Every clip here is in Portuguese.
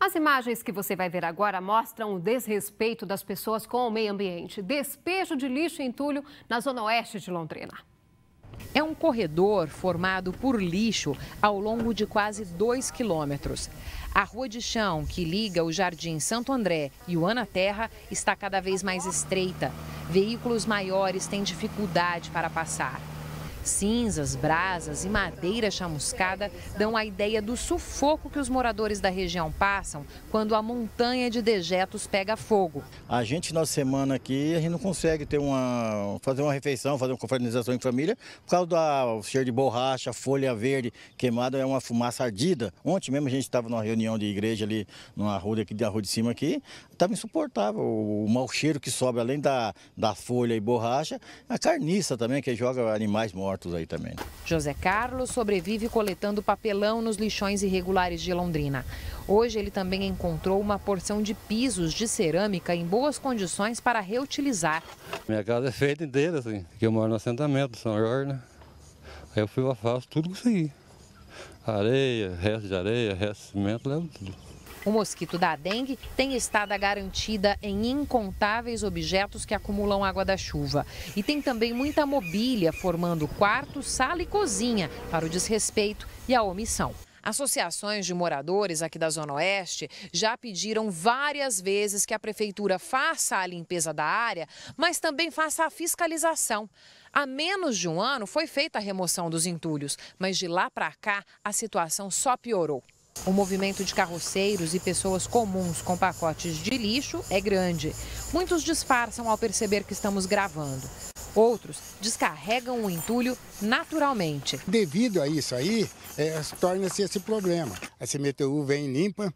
As imagens que você vai ver agora mostram o desrespeito das pessoas com o meio ambiente. Despejo de lixo e entulho na zona oeste de Londrina. É um corredor formado por lixo ao longo de quase 2 quilômetros. A rua de chão que liga o Jardim Santo André e o Ana Terra está cada vez mais estreita. Veículos maiores têm dificuldade para passar. Cinzas, brasas e madeira chamuscada dão a ideia do sufoco que os moradores da região passam quando a montanha de dejetos pega fogo. A gente, na semana aqui, a gente não consegue ter uma, fazer uma refeição, fazer uma confraternização em família, por causa do cheiro de borracha, folha verde queimada, é uma fumaça ardida. Ontem mesmo a gente estava numa reunião de igreja ali, numa rua aqui, da rua de cima aqui, estava insuportável o, o mau cheiro que sobe, além da, da folha e borracha, a carniça também, que joga animais mortos aí também. José Carlos sobrevive coletando papelão nos lixões irregulares de Londrina. Hoje ele também encontrou uma porção de pisos de cerâmica em boas condições para reutilizar. Minha casa é feita inteira, assim, que eu moro no assentamento, São Jorge, né? Aí eu fui lá, faço tudo que consegui. Areia, resto de areia, resto de cimento, levo tudo. O mosquito da dengue tem estado garantida em incontáveis objetos que acumulam água da chuva. E tem também muita mobília, formando quarto, sala e cozinha para o desrespeito e a omissão. Associações de moradores aqui da Zona Oeste já pediram várias vezes que a prefeitura faça a limpeza da área, mas também faça a fiscalização. Há menos de um ano foi feita a remoção dos entulhos, mas de lá para cá a situação só piorou. O movimento de carroceiros e pessoas comuns com pacotes de lixo é grande. Muitos disfarçam ao perceber que estamos gravando. Outros descarregam o entulho naturalmente. Devido a isso aí, é, torna-se esse problema. A CMTU vem limpa,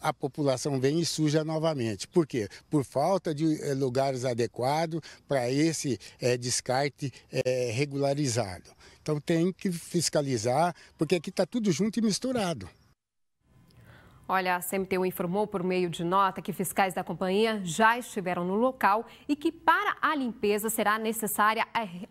a população vem e suja novamente. Por quê? Por falta de é, lugares adequados para esse é, descarte é, regularizado. Então tem que fiscalizar, porque aqui está tudo junto e misturado. Olha, a CMTU informou por meio de nota que fiscais da companhia já estiveram no local e que para a limpeza será necessária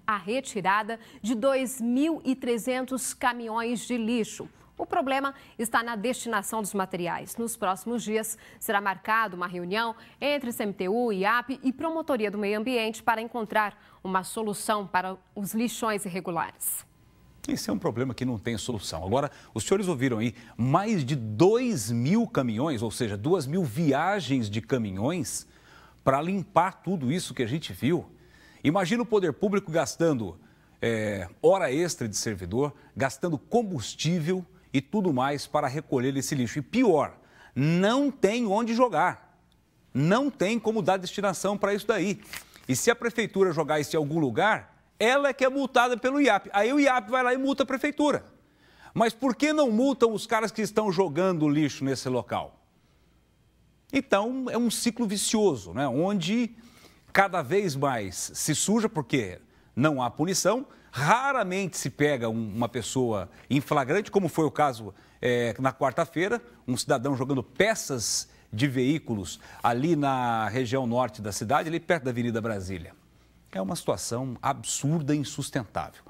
a retirada de 2.300 caminhões de lixo. O problema está na destinação dos materiais. Nos próximos dias será marcada uma reunião entre CMTU, IAP e Promotoria do Meio Ambiente para encontrar uma solução para os lixões irregulares. Esse é um problema que não tem solução. Agora, os senhores ouviram aí, mais de 2 mil caminhões, ou seja, 2 mil viagens de caminhões para limpar tudo isso que a gente viu. Imagina o poder público gastando é, hora extra de servidor, gastando combustível e tudo mais para recolher esse lixo. E pior, não tem onde jogar. Não tem como dar destinação para isso daí. E se a prefeitura jogar isso em algum lugar, ela é que é multada pelo IAP. Aí o IAP vai lá e multa a prefeitura. Mas por que não multam os caras que estão jogando lixo nesse local? Então, é um ciclo vicioso, né? onde cada vez mais se suja, porque não há punição, raramente se pega uma pessoa em flagrante, como foi o caso é, na quarta-feira, um cidadão jogando peças de veículos ali na região norte da cidade, ali perto da Avenida Brasília. É uma situação absurda e insustentável.